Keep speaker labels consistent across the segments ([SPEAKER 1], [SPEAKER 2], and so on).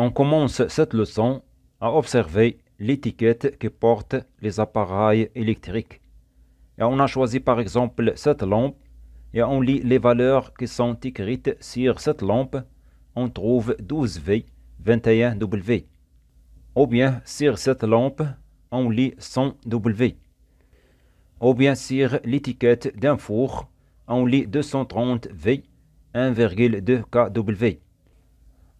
[SPEAKER 1] On commence cette leçon à observer l'étiquette que portent les appareils électriques. Et on a choisi par exemple cette lampe et on lit les valeurs qui sont écrites sur cette lampe. On trouve 12V, 21W. Ou bien sur cette lampe, on lit 100W. Ou bien sur l'étiquette d'un four, on lit 230V, 1,2 kW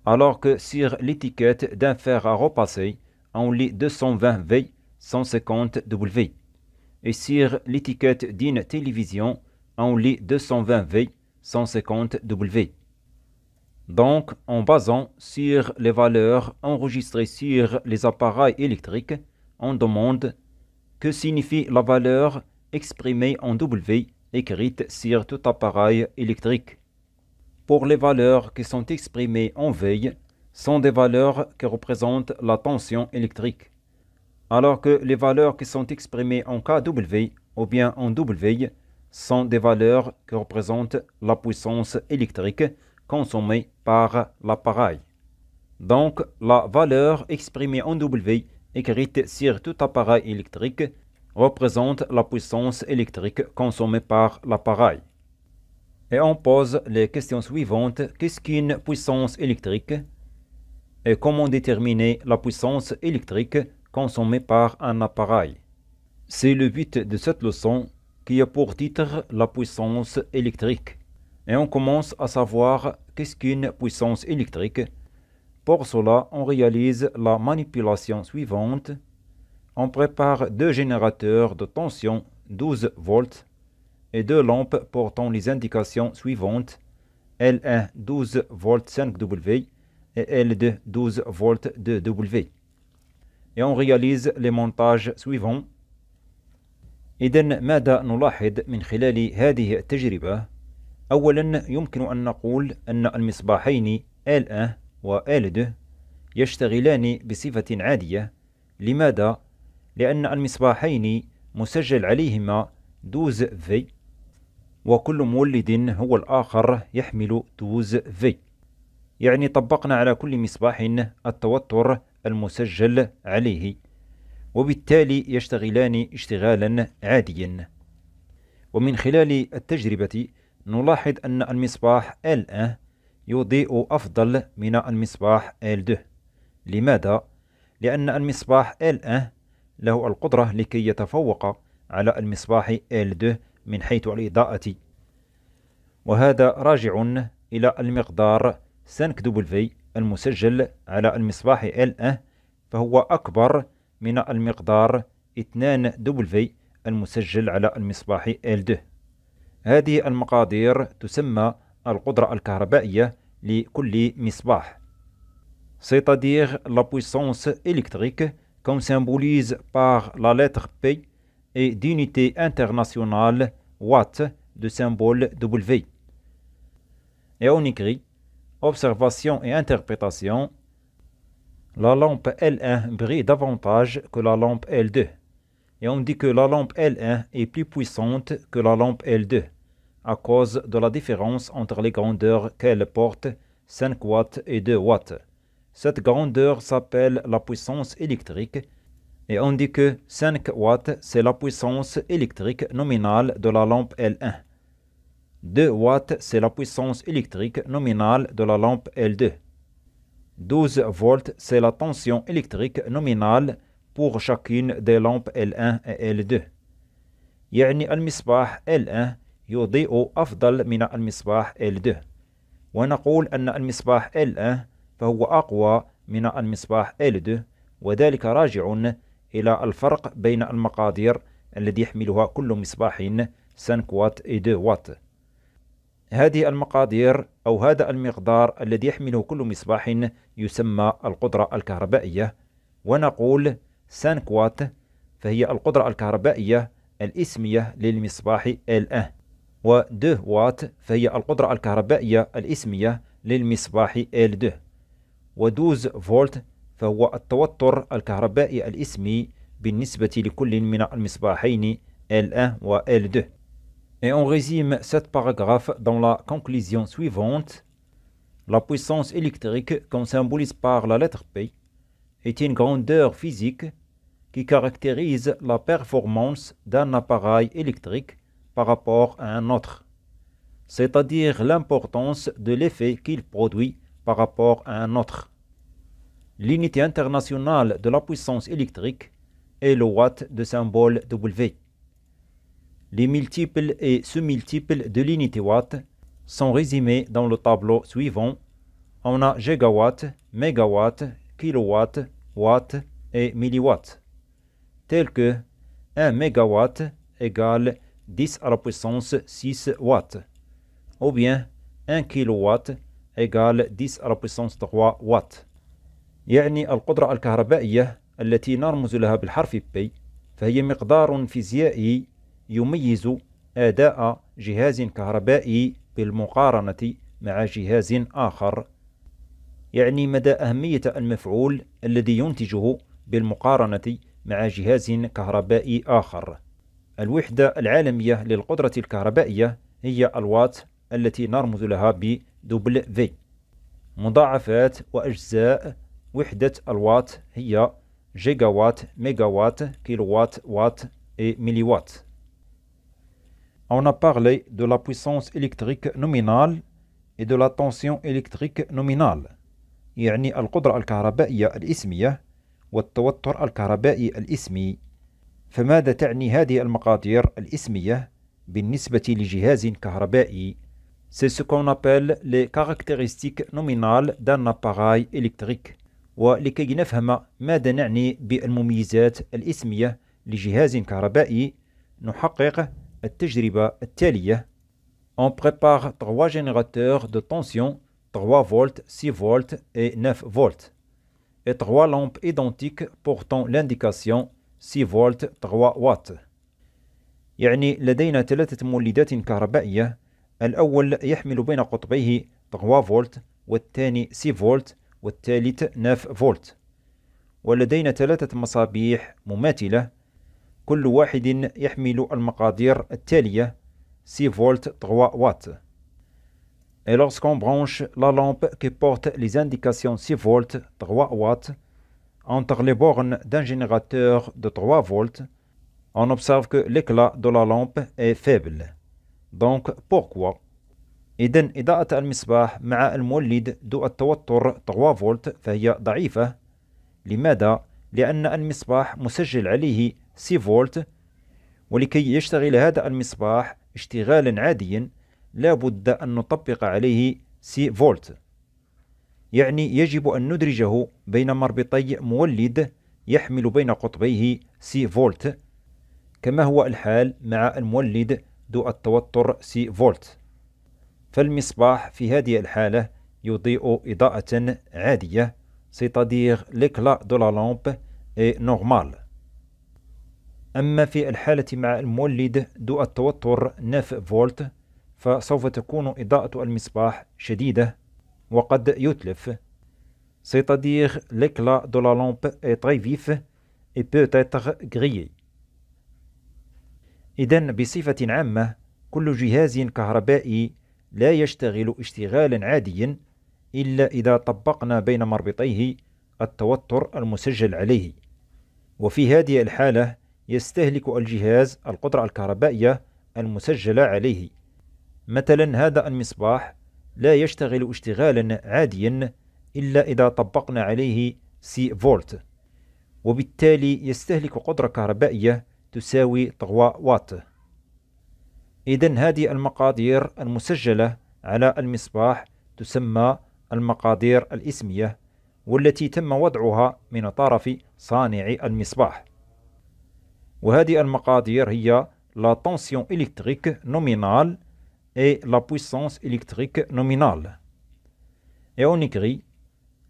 [SPEAKER 1] alors que sur l'étiquette d'un fer à repasser, on lit 220V 150W, et sur l'étiquette d'une télévision, on lit 220V 150W. Donc, en basant sur les valeurs enregistrées sur les appareils électriques, on demande que signifie la valeur exprimée en W écrite sur tout appareil électrique pour les valeurs qui sont exprimées en veille sont des valeurs qui représentent la tension électrique, alors que les valeurs qui sont exprimées en KW ou bien en W sont des valeurs qui représentent la puissance électrique consommée par l'appareil. Donc, la valeur exprimée en W écrite sur tout appareil électrique représente la puissance électrique consommée par l'appareil et on pose les questions suivantes. Qu'est-ce qu'une puissance électrique et comment déterminer la puissance électrique consommée par un appareil C'est le but de cette leçon qui a pour titre la puissance électrique. Et on commence à savoir qu'est-ce qu'une puissance électrique. Pour cela, on réalise la manipulation suivante. On prépare deux générateurs de tension 12 volts et deux lampes portant les indications suivantes L1 12 V 5W et L2 12 V 2W. Et on réalise les montages suivants. إذا ماذا نلاحظ من خلال هذه التجربة؟ أولا يمكن أن نقول أن المصباحين L1 و L2 يشتغلان بصفة عادية لماذا؟ لأن المصباحين مسجل عليهما 12 في وكل مولد هو الآخر يحمل دوز في يعني طبقنا على كل مصباح التوتر المسجل عليه وبالتالي يشتغلان اشتغالا عاديا ومن خلال التجربة نلاحظ أن المصباح l يضيء أفضل من المصباح L2 لماذا؟ لأن المصباح l له القدرة لكي يتفوق على المصباح L2 من حيث الإضاءة وهذا راجع إلى المقدار سنك في المسجل على المصباح ال إيه، فهو أكبر من المقدار 2 في المسجل على المصباح L2 إيه. هذه المقادير تسمى القدرة الكهربائية لكل مصباح c'est-à-dire la puissance électrique qu'on symbolise par la lettre P et d'unité internationale Watt de symbole W. Et on écrit observation et interprétation. La lampe L1 brille davantage que la lampe L2. Et on dit que la lampe L1 est plus puissante que la lampe L2 à cause de la différence entre les grandeurs qu'elle porte, 5 watts et 2 watts. Cette grandeur s'appelle la puissance électrique et on dit que 5 watts, c'est la puissance électrique nominale de la lampe L1. 2 watts, c'est la puissance électrique nominale de la lampe L2. 12 volts, c'est la tension électrique nominale pour chacune des lampes L1 et L2. يعني المصباح L1 يضيء أفضل من المصباح L2 ونقول أن المصباح L1 فهو أقوى من المصباح L2 وذلك راجع إلى الفرق بين المقادير الذي يحملها كل مصباح 5 وات 2 وات هذه المقادير أو هذا المقدار الذي يحمله كل مصباح يسمى القدرة الكهربائية ونقول 5 وات فهي القدرة الكهربائية الاسمية للمصباح L1 و 2 وات فهي القدرة الكهربائية الاسمية للمصباح L2 و 12 فولت Et on résume cette paragraphe dans la conclusion suivante. La puissance électrique, comme symbolise par la lettre P, est une grandeur physique qui caractérise la performance d'un appareil électrique par rapport à un autre, c'est-à-dire l'importance de l'effet qu'il produit par rapport à un autre l'unité internationale de la puissance électrique est le watt de symbole W. Les multiples et sous-multiples de l'unité watt sont résumés dans le tableau suivant. On a gigawatt, mégawatt, kilowatt, watt et milliwatt, tel que 1 mégawatt égale 10 à la puissance 6 watts, ou bien 1 kilowatt égale 10 à la puissance 3 watts. يعني القدرة الكهربائية التي نرمز لها بالحرف بي فهي مقدار فيزيائي يميز أداء جهاز كهربائي بالمقارنة مع جهاز آخر يعني مدى أهمية المفعول الذي ينتجه بالمقارنة مع جهاز كهربائي آخر الوحدة العالمية للقدرة الكهربائية هي الوات التي نرمز لها بـ في مضاعفات وأجزاء وحدة الوات هي جيجا وات ميجا وات اي ميليوات وات a parlé de la puissance électrique nominale et de la tension الكتريك نومينال يعني القدرة الكهربائية الإسمية والتوتر الكهربائي الإسمي. فماذا تعني هذه المقادير الإسمية بالنسبة لجهاز كهربائي؟ C'est ce qu'on appelle les caractéristiques nominales d'un appareil électrique. ولكي نفهم ماذا نعني بالمميزات الاسمية لجهاز كهربائي نحقق التجربة التالية On prépare trois générateurs de tension 3 volts, 6 volts et 9 volts et trois lampes identiques portant l'indication 6 volts 3 watts يعني لدينا ثلاثة مولدات كهربائية الأول يحمل بين قطبيه 3 فولت والثاني 6 فولت والثالث 9 فولت ولدينا ثلاثة مصابيح مماثلة كل واحد يحمل المقادير التالية 6 فولت 3 وات Et lorsqu'on branche la lampe qui porte les indications 6 volts 3 watts entre les bornes d'un générateur de 3 volts, on observe que l'éclat de la lampe est faible. Donc pourquoi إذن إضاءة المصباح مع المولد ذو التوتر 3 فولت فهي ضعيفة لماذا؟ لأن المصباح مسجل عليه 6 فولت ولكي يشتغل هذا المصباح اشتغالا عاديا لا بد أن نطبق عليه 6 فولت يعني يجب أن ندرجه بين مربطي مولد يحمل بين قطبيه 6 فولت كما هو الحال مع المولد ذو التوتر 6 فولت فالمصباح في هذه الحالة يضيء إضاءة عادية a دو لا de اي نورمال أما في الحالة مع المولد دو التوتر 9 فولت فسوف تكون إضاءة المصباح شديدة وقد يتلف c'est-à-dire دو لا de اي تري فيف اي بوتيتر غريي إذن بصفة عامة كل جهاز كهربائي لا يشتغل اشتغالا عاديا إلا إذا طبقنا بين مربطيه التوتر المسجل عليه وفي هذه الحالة يستهلك الجهاز القدرة الكهربائية المسجلة عليه مثلا هذا المصباح لا يشتغل اشتغالا عاديا إلا إذا طبقنا عليه سي فولت وبالتالي يستهلك قدرة كهربائية تساوي طغواء واته إذا هذه المقادير المسجلة على المصباح تسمى المقادير الإسمية والتي تم وضعها من طرف صانع المصباح وهذه المقادير هي لا تنسيون إلكتريك نومينال اي لا بويسونس إلكتريك نومينال et on écrit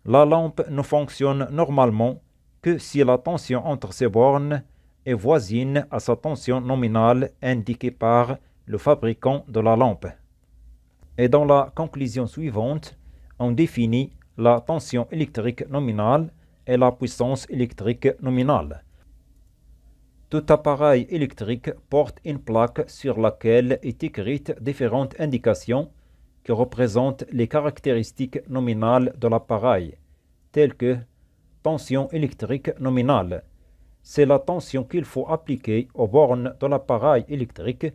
[SPEAKER 1] la lampe ne fonctionne normalement que si la tension entre ses bornes est voisine à sa tension nominale indiquée par le fabricant de la lampe. Et dans la conclusion suivante, on définit la tension électrique nominale et la puissance électrique nominale. Tout appareil électrique porte une plaque sur laquelle est écrite différentes indications qui représentent les caractéristiques nominales de l'appareil, telles que tension électrique nominale. C'est la tension qu'il faut appliquer aux bornes de l'appareil électrique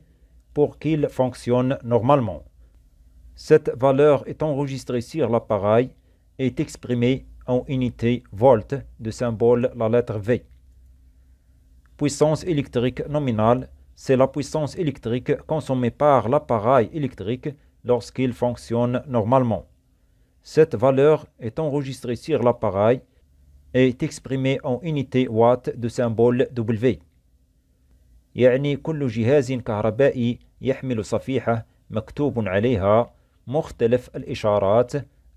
[SPEAKER 1] pour qu'il fonctionne normalement. Cette valeur est enregistrée sur l'appareil et est exprimée en unité volt de symbole la lettre V. Puissance électrique nominale, c'est la puissance électrique consommée par l'appareil électrique lorsqu'il fonctionne normalement. Cette valeur est enregistrée sur l'appareil et est exprimée en unité watt de symbole W. يعني كل جهاز كهربائي يحمل صفيحة مكتوب عليها مختلف الإشارات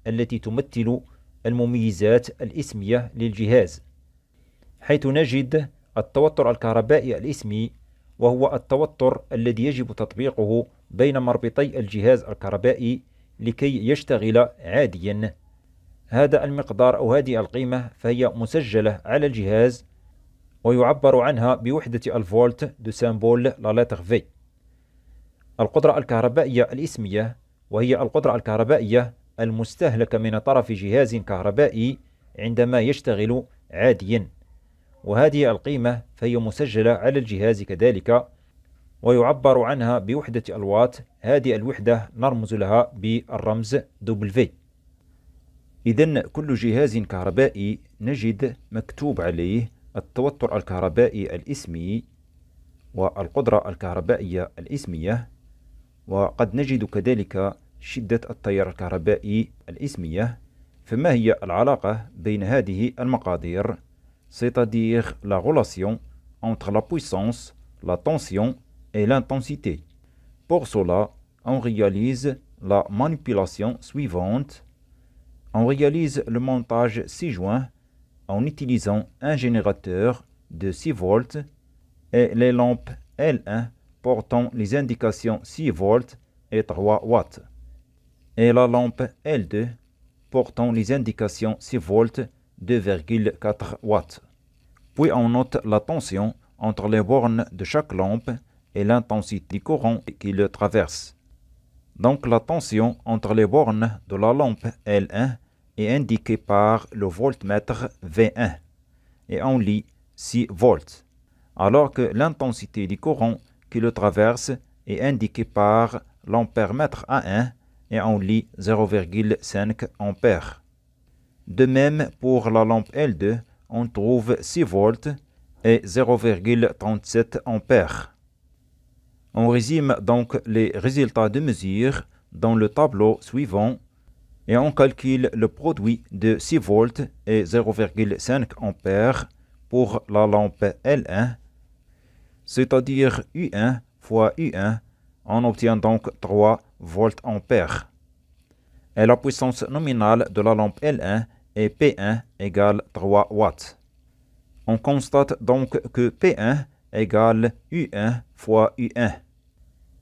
[SPEAKER 1] التي تمثل المميزات الاسمية للجهاز حيث نجد التوتر الكهربائي الاسمي وهو التوتر الذي يجب تطبيقه بين مربطي الجهاز الكهربائي لكي يشتغل عاديا هذا المقدار أو هذه القيمة فهي مسجلة على الجهاز ويعبر عنها بوحدة الفولت دو سامبول لا لتر في القدرة الكهربائية الاسمية وهي القدرة الكهربائية المستهلكة من طرف جهاز كهربائي عندما يشتغل عاديا وهذه القيمة فهي مسجلة على الجهاز كذلك ويعبر عنها بوحدة الوات هذه الوحدة نرمز لها بالرمز في إذا كل جهاز كهربائي نجد مكتوب عليه التوتر الكهربائي الاسمي والقدرة الكهربائية الاسمية وقد نجد كذلك شدة التيار الكهربائي الاسمية فما هي العلاقة بين هذه المقادير c'est-à-dire la relation entre la puissance, la tension et l'intensité. Pour cela, on réalise la manipulation suivante. On réalise le montage ci-joint en utilisant un générateur de 6 volts et les lampes L1 portant les indications 6 volts et 3 watts et la lampe L2 portant les indications 6 volts 2,4 watts. Puis on note la tension entre les bornes de chaque lampe et l'intensité du courant qui le traverse. Donc la tension entre les bornes de la lampe L1 est indiqué par le voltmètre V1 et on lit 6 volts, alors que l'intensité du courant qui le traverse est indiquée par l'ampèremètre A1 et on lit 0,5 ampères. De même, pour la lampe L2, on trouve 6 volts et 0,37 ampères. On résume donc les résultats de mesure dans le tableau suivant et on calcule le produit de 6 volts et 0,5 ampères pour la lampe L1, c'est-à-dire U1 fois U1, on obtient donc 3 volts ampères. Et la puissance nominale de la lampe L1 est P1 égale 3 watts. On constate donc que P1 égale U1 fois U1.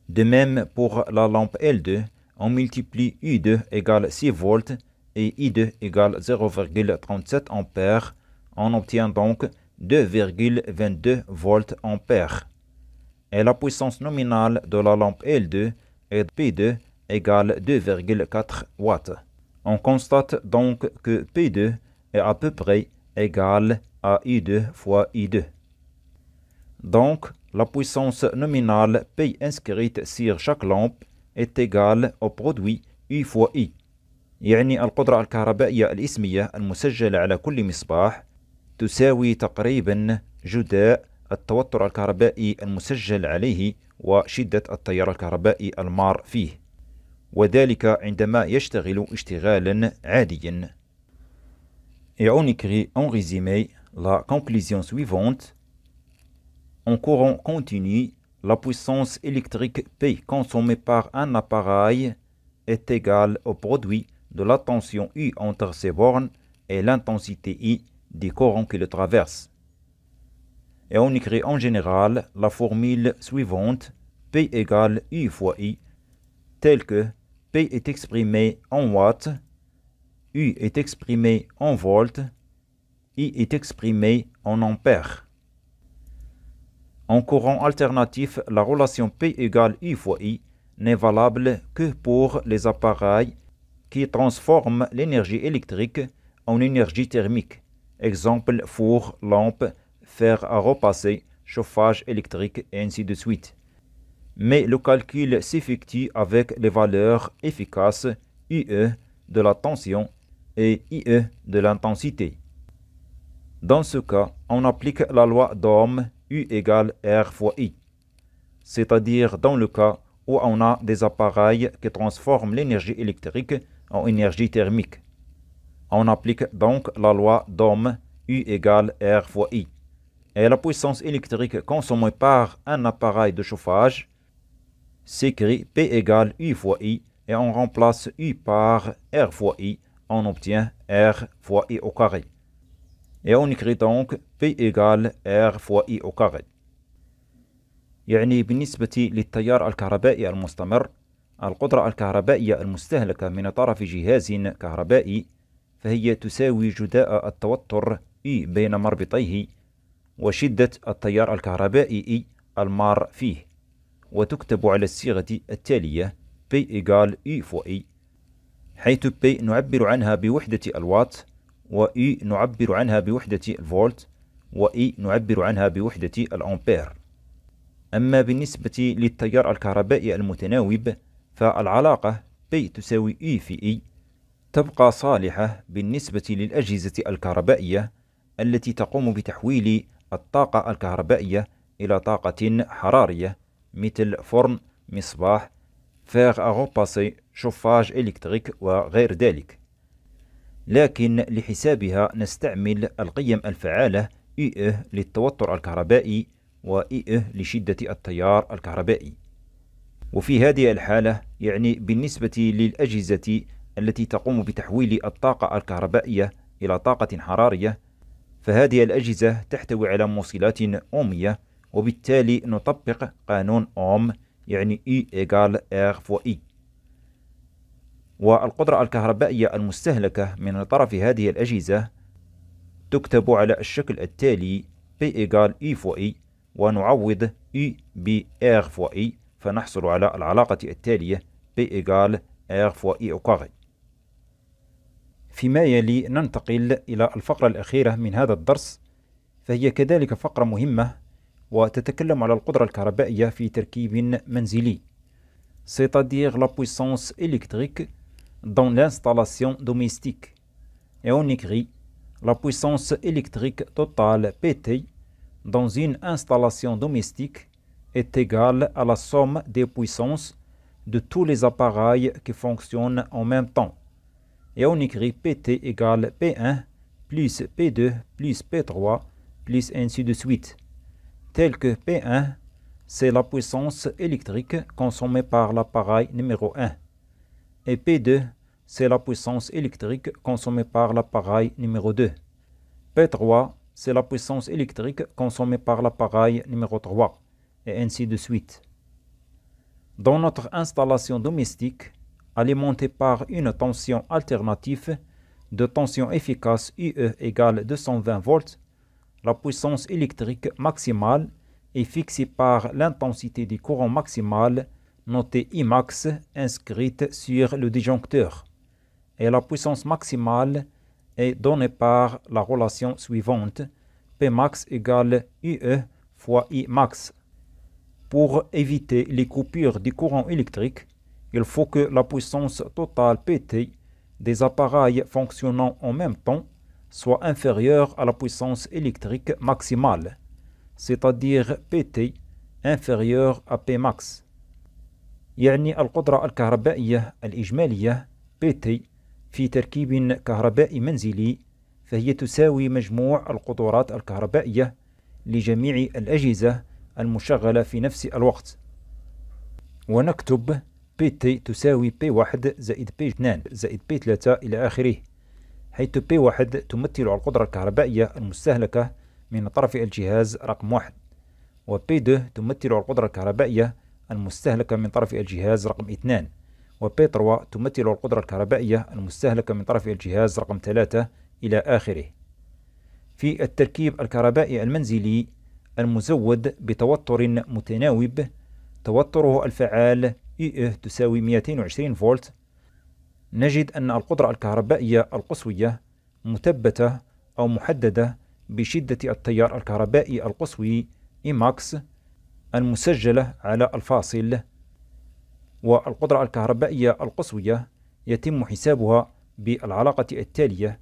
[SPEAKER 1] De même pour la lampe L2, on multiplie U2 égale 6 volts et I2 égale 0,37 ampères. On obtient donc 2,22 volts ampères. Et la puissance nominale de la lampe L2 est P2 égale 2,4 watts. On constate donc que P2 est à peu près égal à I2 fois I2. Donc, la puissance nominale P inscrite sur chaque lampe est égal au produit U fois I يعني القدرة الكهربائية الاسمية المسجلة على كل مصباح تساوي تقريبا جداء التوتر الكهربائي المسجل عليه وشدة التيار الكهربائي المار فيه وذلك عندما يشتغل اشتغالا عاديا Et on écrit en résumé la conclusion suivante. En courant continu, la puissance électrique P consommée par un appareil est égale au produit de la tension U entre ses bornes et l'intensité I du courant qui le traverse. Et on écrit en général la formule suivante P égale U fois I, telle que P est exprimé en watts, U est exprimé en volts, I est exprimé en ampères. En courant alternatif, la relation P égale I fois I n'est valable que pour les appareils qui transforment l'énergie électrique en énergie thermique. Exemple, four, lampe, fer à repasser, chauffage électrique, et ainsi de suite. Mais le calcul s'effectue avec les valeurs efficaces IE de la tension et IE de l'intensité. Dans ce cas, on applique la loi d'Ohm U égale R fois I, c'est-à-dire dans le cas où on a des appareils qui transforment l'énergie électrique en énergie thermique. On applique donc la loi d'Ohm U égale R fois I. Et la puissance électrique consommée par un appareil de chauffage s'écrit P égale U fois I et on remplace U par R fois I, on obtient R fois I au carré. Et on écrit donc P égale R fois I au carré. يعني بالنسبة للتيار الكهربائي المستمر القدرة الكهربائية المستهلكة من طرف جهاز كهربائي فهي تساوي جداء التوتر E بين مربطيه وشدة التيار الكهربائي E المار فيه وتكتب على الصيغة التالية P إيجال E فوق E حيث P نعبر عنها بوحدة الوات وإي نعبر عنها بوحدة الفولت وإي نعبر عنها بوحدة الأمبير أما بالنسبة للتيار الكهربائي المتناوب فالعلاقة P تساوي إي e في إي e تبقى صالحة بالنسبة للأجهزة الكهربائية التي تقوم بتحويل الطاقة الكهربائية إلى طاقة حرارية مثل فرن، مصباح، فاغ أغوباسي، شوفاج إلكتريك وغير ذلك لكن لحسابها نستعمل القيم الفعالة إيه للتوتر الكهربائي وإيه لشدة التيار الكهربائي وفي هذه الحالة يعني بالنسبة للأجهزة التي تقوم بتحويل الطاقة الكهربائية إلى طاقة حرارية فهذه الأجهزة تحتوي على موصلات أومية وبالتالي نطبق قانون أوم يعني E إيجال R فوا E والقدرة الكهربائية المستهلكة من طرف هذه الأجهزة تكتب على الشكل التالي P إيجال E فوق E ونعوض E ب R فوق E فنحصل على العلاقة التالية P إيجال R فوق E أو كاري فيما يلي ننتقل إلى الفقرة الأخيرة من هذا الدرس فهي كذلك فقرة مهمة وتتكلم على القدرة الكهربائية في تركيب منزلي c'est-à-dire la puissance électrique dans l'installation domestique. Et on écrit la puissance électrique totale PT dans une installation domestique est égale à la somme des puissances de tous les appareils qui fonctionnent en même temps. Et on écrit PT égale P1 plus P2 plus P3 plus ainsi de suite, tel que P1, c'est la puissance électrique consommée par l'appareil numéro 1 et P2, c'est la puissance électrique consommée par l'appareil numéro 2. P3, c'est la puissance électrique consommée par l'appareil numéro 3, et ainsi de suite. Dans notre installation domestique, alimentée par une tension alternative de tension efficace UE égale 220 volts, la puissance électrique maximale est fixée par l'intensité du courant maximal notée Imax inscrite sur le disjoncteur et la puissance maximale est donnée par la relation suivante Pmax égale UE fois Imax. Pour éviter les coupures du courant électrique, il faut que la puissance totale PT des appareils fonctionnant en même temps soit inférieure à la puissance électrique maximale, c'est-à-dire PT inférieure à Pmax. يعني القدرة الكهربائية الإجمالية بتي في تركيب كهربائي منزلي فهي تساوي مجموع القدرات الكهربائية لجميع الأجهزة المشغلة في نفس الوقت ونكتب تي تساوي P1 زائد P2 زائد P3 إلى آخره حيث P1 تمثل القدرة الكهربائية المستهلكة من طرف الجهاز رقم واحد و P2 تمثل القدرة الكهربائية المستهلكة من طرف الجهاز رقم 2 و P3 تمثل القدرة الكهربائية المستهلكة من طرف الجهاز رقم 3 إلى آخره في التركيب الكهربائي المنزلي المزود بتوتر متناوب توتره الفعال E إه تساوي 220 فولت نجد أن القدرة الكهربائية القصوية مثبتة أو محددة بشدة التيار الكهربائي القصوي إيماكس e المسجلة على الفاصل والقدرة الكهربائية القصوية يتم حسابها بالعلاقة التالية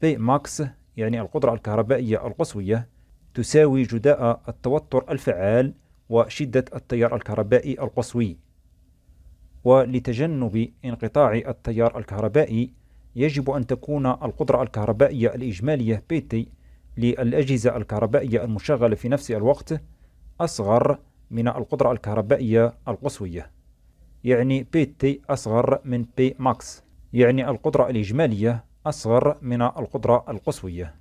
[SPEAKER 1] بي ماكس يعني القدرة الكهربائية القصوية تساوي جداء التوتر الفعال وشدة التيار الكهربائي القصوي ولتجنب انقطاع التيار الكهربائي يجب أن تكون القدرة الكهربائية الإجمالية بيتي للأجهزة الكهربائية المشغلة في نفس الوقت أصغر من القدرة الكهربائية القصوية يعني بي تي أصغر من بي ماكس يعني القدرة الإجمالية أصغر من القدرة القصوية